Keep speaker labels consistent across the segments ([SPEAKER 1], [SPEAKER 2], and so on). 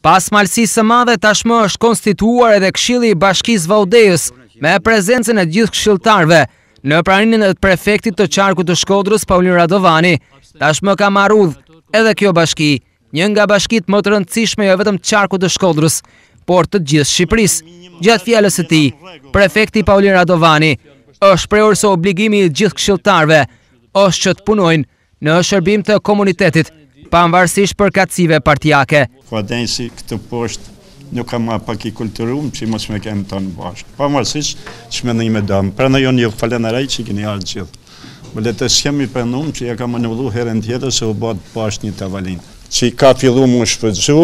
[SPEAKER 1] Pas malsi së madhe tashmë është konstituar edhe kshili i bashkis Vaudejës me e prezencën e gjithë kshiltarve në praninën e prefektit të qarku të shkodrës Paulin Radovani. Tashmë ka marudh edhe kjo bashki, një nga bashkit më të rëndësishme jo vetëm qarku të shkodrës, por të gjithë Shqipëris. Gjatë fjallës e ti, prefekti Paulin Radovani është preur së obligimi i gjithë kshiltarve, është që të punojnë në shërbim të komunitetit pavarësisht për katësive partijake.
[SPEAKER 2] Kvadensi po këtë poshtë nuk kam pak i kulturum që mos me kemë të në bashkë. Pavarësisht që me një me damë. Pra në jonë një falenaraj që i kini alë gjithë. Më letë të shkemi për nëmë që ja kam anullu herën tjetër se u batë bashkë një tavalinë. Që i ka fillu më shpëtëzu,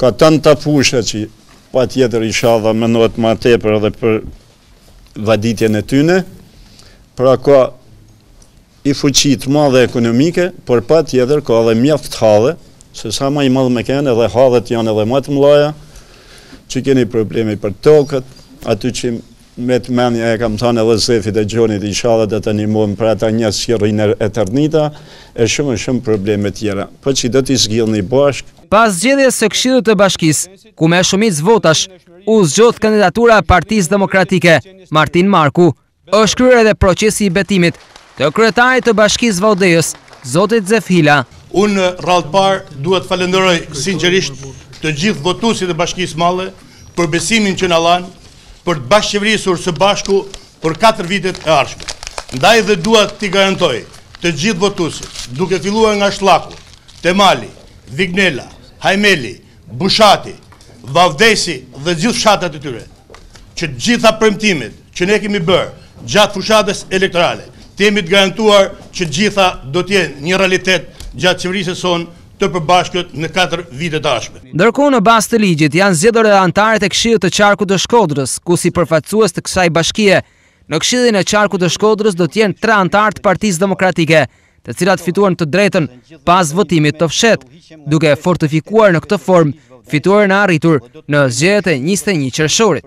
[SPEAKER 2] ka tanë të pusha që pa tjetër isha dhe menot ma tepër edhe për vaditjen e tyne, pra ka i fuqit ma dhe ekonomike, por pa tjeder ka dhe mjaft hadhe, se sa ma i madhë me kene dhe hadhet janë edhe matë mlaja, që keni problemi për tokët, aty që me të menja e kam thane dhe zefit e gjonit i shalët dhe të një mund për ata një sirin e eternita, e shumë e shumë probleme tjera, po që do t'i zgjil një bashkë.
[SPEAKER 1] Pas gjedhje së këshidhët të bashkis, ku me shumit zvotash, u zgjodh kandidatura partiz demokratike, Martin Marku, është kryre edhe procesi i betimit
[SPEAKER 3] të kretaj të bashkisë Valdejës, Zotit Zef Hila. Unë në parë duhet falenderoj sinqerisht të gjithë votusit e bashkisë Malë për besimin që në lanë, për të bashkë qëvrisur së bashku për 4 vitet e arshme. Ndaj dhe duhet të garantoj të gjithë votusit duke fillua nga shlaku, temali, Vignela, hajmeli, bushati, vavdesi dhe gjithë shatat e tyre, që gjitha përëmtimit që ne kemi bërë gjatë fushatës elektorale, temi të garantuar që gjitha do tje një realitet gjatë qëmërisë e sonë të përbashkët në 4 vite ashme.
[SPEAKER 1] Ndërku në bas të ligjit janë zjedore dhe antarët e këshirë të qarku të shkodrës, ku si përfacuës të kësaj bashkije, Në këshirën e qarku të shkodrës do tjenë 3 antarët partiz demokratike, të cilat fituan të drejten pas votimit të fshet, duke fortifikuar në këtë form, fituar në arritur në zjedët e 21 qërëshorit.